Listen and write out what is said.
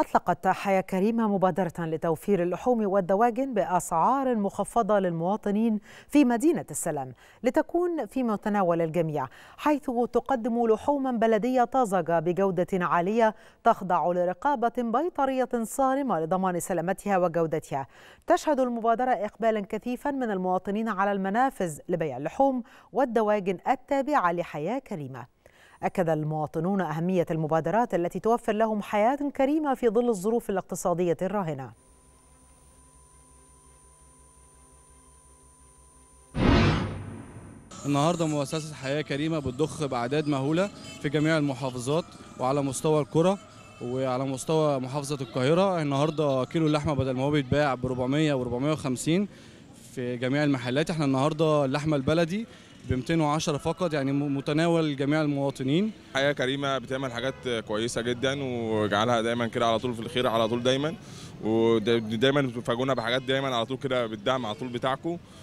أطلقت حياة كريمة مبادرة لتوفير اللحوم والدواجن بأسعار مخفضة للمواطنين في مدينة السلام لتكون في متناول الجميع حيث تقدم لحوما بلدية طازجة بجودة عالية تخضع لرقابة بيطرية صارمة لضمان سلامتها وجودتها تشهد المبادرة إقبالا كثيفا من المواطنين على المنافذ لبيع اللحوم والدواجن التابعة لحياة كريمة أكد المواطنون أهمية المبادرات التي توفر لهم حياة كريمة في ظل الظروف الاقتصادية الراهنة النهارده مؤسسه حياه كريمه بتضخ باعداد مهوله في جميع المحافظات وعلى مستوى الكرة وعلى مستوى محافظه القاهره النهارده كيلو اللحمه بدل ما هو بيتباع ب 400 و 450 في جميع المحلات احنا النهارده اللحمه البلدي ب 210 فقط يعني متناول جميع المواطنين حياه كريمه بتعمل حاجات كويسه جدا وجعلها دايما كده على طول في الخير على طول دايما ودايما بتفاجئونا بحاجات دايما على طول كده بالدعم على طول بتاعكم